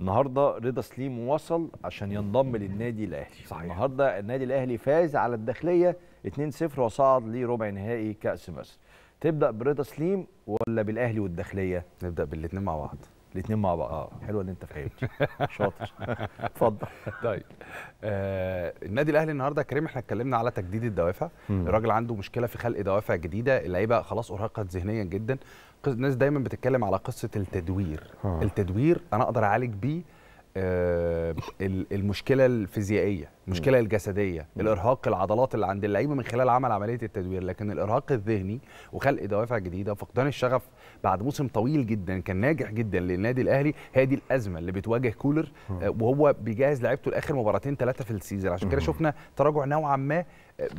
النهارده رضا سليم وصل عشان ينضم للنادي الاهلي صحيح. النهارده النادي الاهلي فاز على الداخليه 2-0 وصعد لربع نهائي كاس مصر تبدا برضا سليم ولا بالاهلي والداخليه نبدا بالاثنين مع بعض الاثنين مع بعض آه. حلوه ان انت فاهم شاطر اتفضل طيب آه النادي الاهلي النهارده يا كريم احنا اتكلمنا على تجديد الدوافع الراجل عنده مشكله في خلق دوافع جديده اللعيبه خلاص ارهقت ذهنيا جدا الناس دايما بتتكلم على قصه التدوير آه. التدوير انا اقدر اعالج بيه آه، المشكله الفيزيائيه المشكله الجسديه الارهاق العضلات اللي عند اللعيبه من خلال عمل عمليه التدوير لكن الارهاق الذهني وخلق دوافع جديده وفقدان الشغف بعد موسم طويل جدا كان ناجح جدا للنادي الاهلي هي دي الازمه اللي بتواجه كولر آه، وهو بيجهز لعيبته لاخر مباراتين ثلاثه في السيزون عشان كده شفنا تراجع نوعا ما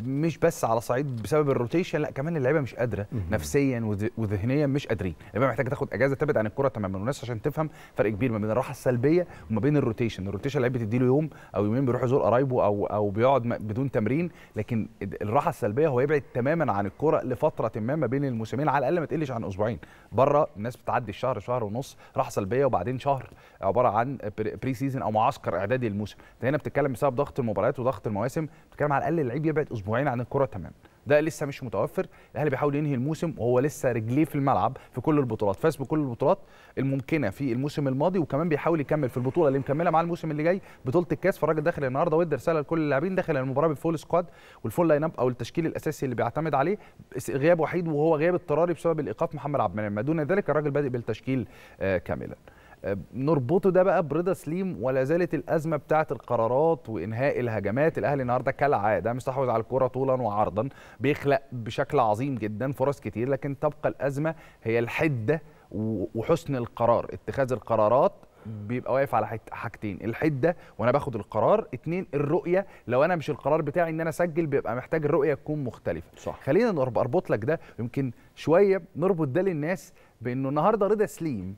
مش بس على صعيد بسبب الروتيشن لا كمان اللعيبه مش قادره نفسيا وذهنيا مش قادرين اللعيبه محتاجه تاخد اجازه تبعد عن الكره تماما والناس عشان تفهم فرق كبير ما بين الراحه السلبيه وما بين الروتيشن الروتيشن اللعيب له يوم او يومين بيروح يزور قرايبه او او بيقعد بدون تمرين لكن الراحه السلبيه هو يبعد تماما عن الكره لفتره ما ما بين الموسمين على الاقل ما تقلش عن اسبوعين بره الناس بتعدي الشهر شهر ونص راحه سلبيه وبعدين شهر عباره عن بري سيزون او معسكر اعدادي الموسم فهنا هنا بتتكلم بسبب ضغط المباريات وضغط المواسم بتكلم على الاقل اللعيب يبعد اسبوعين عن الكره تمام ده لسه مش متوفر الاهلي بيحاول ينهي الموسم وهو لسه رجليه في الملعب في كل البطولات فاز بكل البطولات الممكنه في الموسم الماضي وكمان بيحاول يكمل في البطوله اللي مكمله مع الموسم اللي جاي بطوله الكاس فالراجل داخل النهارده وادى رساله لكل اللاعبين داخل المباراه بالفول سكواد والفول لاين اب او التشكيل الاساسي اللي بيعتمد عليه غياب وحيد وهو غياب اضطراري بسبب الايقاف محمد عبد المنعم ما دون ذلك الراجل بادئ بالتشكيل آه، كاملا نربطه ده بقى برضا سليم ولا زالت الازمه بتاعه القرارات وانهاء الهجمات الاهلي النهارده كالعاده مستحوذ على الكره طولا وعرضا بيخلق بشكل عظيم جدا فرص كتير لكن تبقى الازمه هي الحده وحسن القرار اتخاذ القرارات بيبقى واقف على حاجتين الحده وانا باخد القرار اتنين الرؤيه لو انا مش القرار بتاعي ان انا اسجل بيبقى محتاج الرؤيه تكون مختلفه صح. خلينا اربط لك ده يمكن شويه نربط ده للناس بانه النهارده رضا سليم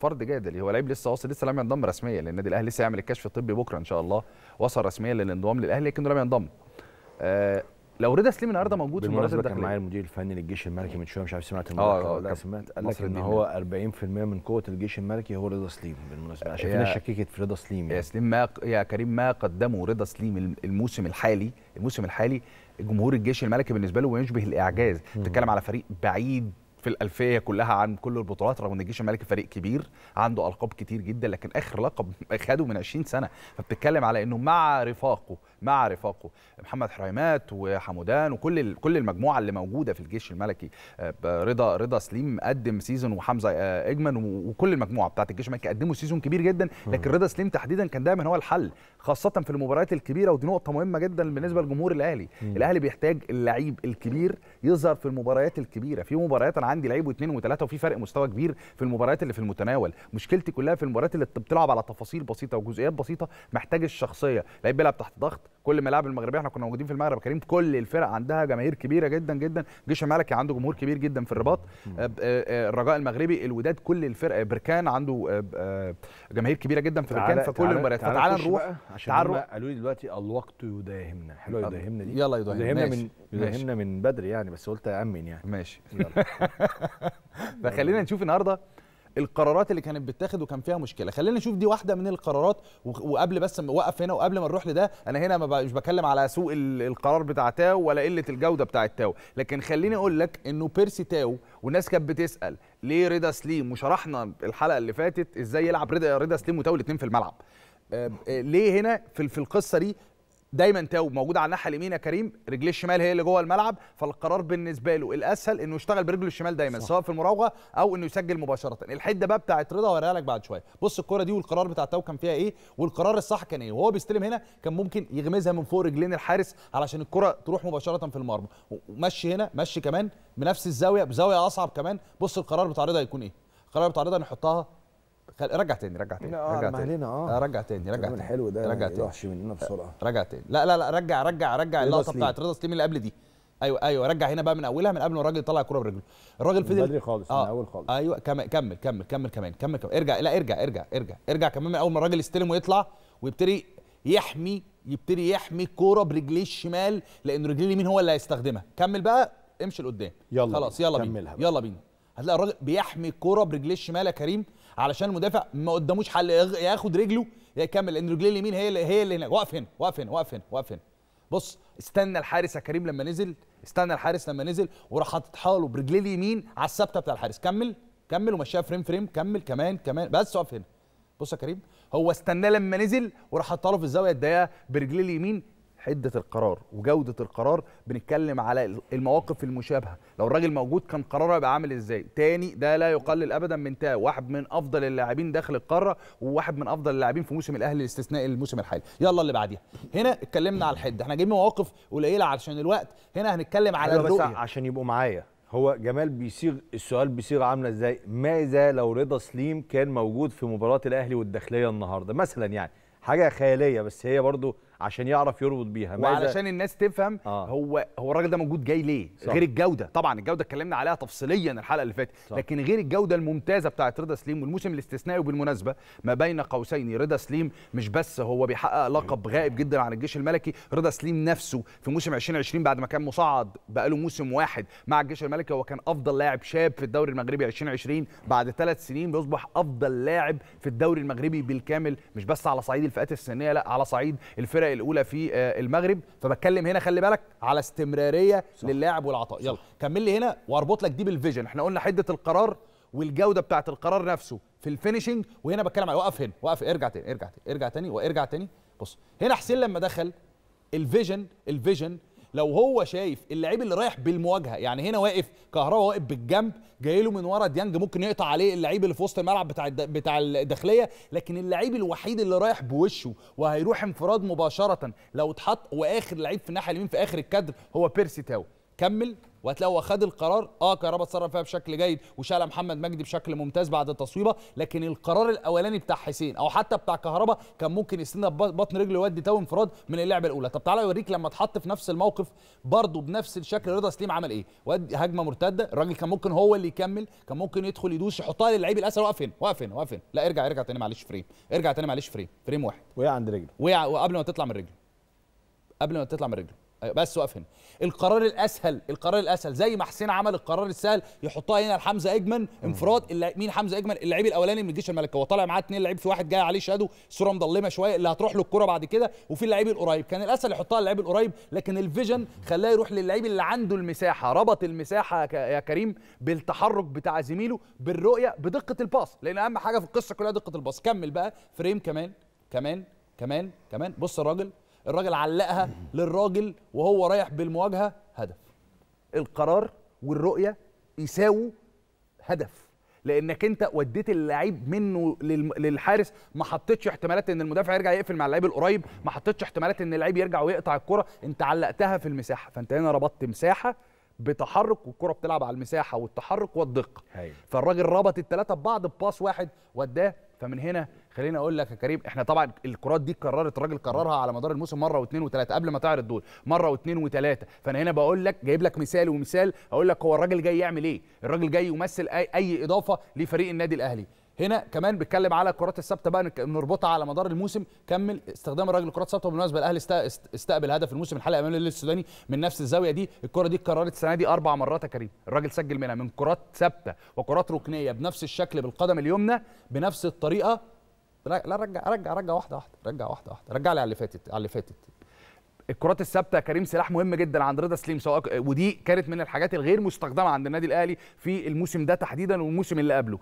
فرد جدلي هو لعيب لسه واصل لسه لم ينضم رسميا للنادي الاهلي لسه يعمل الكشف الطبي بكره ان شاء الله وصل رسميا للانضمام للاهلي لكنه لم ينضم آه لو رضا سليم النهارده موجود في المباراه الداخليه كان معايا المدير الفني للجيش الملكي من شويه مش عارف سمعت آه، المباراه سمعت قال لك ان هو 40% من قوه الجيش الملكي هو رضا سليم بالمناسبه عشان كده شككت في رضا سليم يعني. يا سليم ما يا كريم ما قدمه رضا سليم الموسم الحالي الموسم الحالي جمهور الجيش الملكي بالنسبه له يشبه الاعجاز بتتكلم على فريق بعيد في الالفيه كلها عن كل البطولات رغم ان الجيش الملكي فريق كبير عنده القاب كتير جدا لكن اخر لقب خده من 20 سنه فبتتكلم على انه مع رفاقه مع رفاقه محمد حريمات وحمودان وكل كل المجموعه اللي موجوده في الجيش الملكي آه، رضا رضا سليم قدم سيزون وحمزه آه، اجمن وكل المجموعه بتاعه الجيش الملكي قدموا سيزون كبير جدا لكن رضا سليم تحديدا كان دايما هو الحل خاصه في المباريات الكبيره ودي نقطه مهمه جدا بالنسبه لجمهور الاهلي الاهلي بيحتاج اللعيب الكبير يظهر في المباريات الكبيره في مباريات انا عندي لعيب واثنين وثلاثه وفي فرق مستوى كبير في المباريات اللي في المتناول مشكلتي كلها في المباريات اللي بتلعب على تفاصيل بسيطه وجزئيات بسيطه محتاج الشخصيه لعيب بيلعب تحت ضغط كل ملاعب المغربيه احنا كنا موجودين في المغرب كريم كل الفرق عندها جماهير كبيره جدا جدا جيش الملكي عنده جمهور كبير جدا في الرباط آه، آه، آه، الرجاء المغربي الوداد كل الفرق بركان عنده جماهير كبيره جدا في بركان في كل المباريات فتعال نروح عشان قالوا لي دلوقتي الوقت يداهمنا حلوه يداهمنا دي يلا يداهمنا من يداهمنا من بدري يعني بس قلت امن يعني ماشي فخلينا نشوف النهارده القرارات اللي كانت بتتاخد وكان فيها مشكله خلينا نشوف دي واحده من القرارات وقبل بس وقف هنا وقبل ما نروح لده انا هنا ما مش بكلم على سوء القرار بتاع تاو ولا قله الجوده بتاع تاو لكن خليني اقول لك انه بيرسي تاو والناس كانت بتسال ليه رضا سليم وشرحنا الحلقه اللي فاتت ازاي يلعب رضا رضا سليم وتاو الاثنين في الملعب آه، آه، ليه هنا في القصه دي دايما تاو موجود على الناحيه اليمين يا كريم رجليه الشمال هي اللي جوه الملعب فالقرار بالنسبه له الاسهل انه يشتغل برجله الشمال دايما صح. سواء في المراوغه او انه يسجل مباشره الحده بقى بتاعت رضا هوريها لك بعد شويه بص الكره دي والقرار بتاع تاو كان فيها ايه والقرار الصح كان ايه وهو بيستلم هنا كان ممكن يغمزها من فوق رجلين الحارس علشان الكره تروح مباشره في المرمى ومشي هنا مشي كمان بنفس الزاويه بزاويه اصعب كمان بص القرار بتاع رضا هيكون ايه القرار بتاع رضا نحطها رجع تاني رجع تاني رجع تاني اه رجع تاني رجع تاني حلو ده رجع يعني تاني وحش مننا بسرعه رجع تاني لا لا لا رجع رجع رجع اللقطه بتاعت رضا سليم اللي قبل دي ايوه ايوه رجع هنا بقى من اولها من قبل ما الراجل يطلع الكوره برجله الراجل فضل بدري خالص آه من اول خالص ايوه كمل كمل كمل كمل كمان كمل كمان ارجع لا ارجع ارجع ارجع ارجع كمان من اول ما الراجل يستلم ويطلع ويبتدي يحمي يبتدي يحمي الكوره برجليه الشمال لان رجليه اليمين هو اللي هيستخدمها كمل بقى امشي لقدام يلا خلاص يلا بينا يلا بينا هتلاقي الراجل بيحمي الكوره برجليه الشمال يا كريم علشان المدافع ما قداموش حل ياخد رجله يكمل لان رجليه اليمين هي اللي هي اللي هناك واقف هنا واقف هنا واقف هنا واقف هنا بص استنى الحارس يا كريم لما نزل استنى الحارس لما نزل وراح حاطط حاله برجليه اليمين على الثابته بتاع الحارس كمل كمل ومشيها فريم فريم كمل كمان كمان بس واقف هنا بص يا كريم هو استناه لما نزل وراح حاطط له في الزاويه الضيقه برجليه اليمين حده القرار وجوده القرار بنتكلم على المواقف المشابهه لو الراجل موجود كان قراره هيبقى عامل ازاي تاني ده لا يقلل ابدا من تاه واحد من افضل اللاعبين داخل القاره وواحد من افضل اللاعبين في موسم الاهلي الاستثنائي الموسم الحالي يلا اللي بعديها هنا اتكلمنا على الحده احنا جايبين مواقف قليله علشان الوقت هنا هنتكلم على أيوة الرؤيه بس عشان يبقوا معايا هو جمال بيصيغ السؤال بيصيغ عامله ازاي ماذا لو رضا سليم كان موجود في مباراه الاهلي والداخليه النهارده مثلا يعني حاجه خياليه بس هي برضو عشان يعرف يربط بيها وعلشان الناس تفهم آه. هو هو الراجل ده موجود جاي ليه صح. غير الجوده طبعا الجوده اتكلمنا عليها تفصيليا الحلقه اللي فاتت لكن غير الجوده الممتازه بتاعه رضا سليم والموسم الاستثنائي وبالمناسبه ما بين قوسين رضا سليم مش بس هو بيحقق لقب غائب جدا عن الجيش الملكي رضا سليم نفسه في موسم 2020 بعد ما كان مصعد بقاله موسم واحد مع الجيش الملكي هو كان افضل لاعب شاب في الدوري المغربي 2020 بعد ثلاث سنين بيصبح افضل لاعب في الدوري المغربي بالكامل مش بس على صعيد الفئات السنيه لا على صعيد الفرق الفرق الاولى في آه، المغرب فبتكلم هنا خلي بالك على استمراريه صح. للاعب والعطاء يلا كمل لي هنا واربط لك دي بالفيجن احنا قلنا حده القرار والجوده بتاعه القرار نفسه في الفينيشنج وهنا بتكلم على وقف هنا وقف ارجع تاني ارجع تاني ارجع تاني وارجع تاني بص هنا حسين لما دخل الفيجن الفيجن لو هو شايف اللعيب اللي رايح بالمواجهه يعني هنا واقف كهربا واقف بالجنب جاي له من ورا ديانج ممكن يقطع عليه اللعيب اللي في وسط الملعب بتاع بتاع الداخليه لكن اللعيب الوحيد اللي رايح بوشه وهيروح انفراد مباشره لو اتحط واخر لعيب في الناحيه اليمين في اخر الكادر هو بيرسي تاو كمل وهتلاقي هو خد القرار اه كهربا اتصرف فيها بشكل جيد وشال محمد مجدي بشكل ممتاز بعد التصويبه لكن القرار الاولاني بتاع حسين او حتى بتاع كهربا كان ممكن يستنى بطن رجله يودي تو انفراد من اللعبه الاولى طب تعالى اوريك لما اتحط في نفس الموقف برضه بنفس الشكل رضا سليم عمل ايه ودي هجمه مرتده الراجل كان ممكن هو اللي يكمل كان ممكن يدخل يدوس يحطها للعيب الاسهل واقف هنا واقف هنا واقف هنا لا ارجع ارجع تاني معلش فريم ارجع تاني معلش فريم فريم واحد وقع عند رجله وقع وقبل ما تطلع من رجله قبل ما تطلع من رجله بس واقف هنا القرار الاسهل القرار الاسهل زي ما حسين عمل القرار السهل يحطها هنا لحمزه اجمن انفراد مين حمزه اجمن اللاعب الاولاني من الجيش الملكي هو طالع معاه اثنين لعيب في واحد جاي عليه شادو صوره مضلمه شويه اللي هتروح له الكره بعد كده وفي اللعيب القريب كان الاسهل يحطها للعيب القريب لكن الفيجن خلاه يروح للعيب اللي عنده المساحه ربط المساحه يا كريم بالتحرك بتاع زميله بالرؤيه بدقه الباص لان اهم حاجه في القصه كلها دقه الباص كمل بقى فريم كمان كمان كمان كمان بص الراجل الراجل علقها للراجل وهو رايح بالمواجهه هدف القرار والرؤيه يساووا هدف لانك انت وديت اللعيب منه للحارس ما حطيتش احتمالات ان المدافع يرجع يقفل مع اللعيب القريب ما حطيتش احتمالات ان اللعيب يرجع ويقطع الكره انت علقتها في المساحه فانت هنا ربطت مساحه بتحرك والكره بتلعب على المساحه والتحرك والدقه فالراجل ربط الثلاثه ببعض بباص واحد وداه فمن هنا خليني اقول لك يا كريم احنا طبعا الكرات دي قررت الراجل قررها على مدار الموسم مره واثنين وثلاثه قبل ما تعرض دول مره واثنين وثلاثه فانا هنا بقول لك جايب لك مثال ومثال اقول لك هو الراجل جاي يعمل ايه الراجل جاي يمثل اي, أي اضافه لفريق النادي الاهلي هنا كمان بيتكلم على الكرات الثابته بقى نربطها على مدار الموسم كمل استخدام الراجل الكرات الثابته بالمناسبه الاهلي استقبل هدف الموسم الحلقه امام الهلال السوداني من نفس الزاويه دي الكره دي اتكررت السنه دي اربع مرات يا كريم الراجل سجل منها من كرات ثابته وكرات ركنيه بنفس الشكل بالقدم اليمنى بنفس الطريقه لا رجع رجع رجع واحده واحده رجع واحده واحده رجع لي على اللي فاتت على اللي فاتت الكرات الثابته كريم سلاح مهم جدا عند رضا سليم سواء ودي كانت من الحاجات الغير مستخدمه عند النادي الاهلي في الموسم ده تحديدا والموسم اللي قبله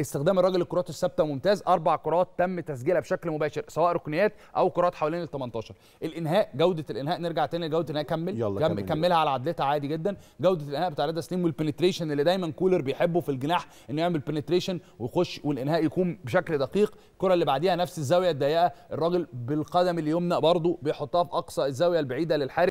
استخدام الراجل الكرات الثابته ممتاز اربع كرات تم تسجيلها بشكل مباشر سواء ركنيات او كرات حوالين ال 18 الانهاء جوده الانهاء نرجع تاني لجوده الانهاء كمل يلا كمل كملها على عدلتها عادي جدا جوده الانهاء بتاع رضا سليم والبنتريشن اللي دايما كولر بيحبه في الجناح انه يعمل بنتريشن ويخش والانهاء يكون بشكل دقيق الكره اللي بعديها نفس الزاويه الضيقه الراجل بالقدم اليمنى برضه بيحطها في اقصى الزاويه الزاوية البعيدة للحارس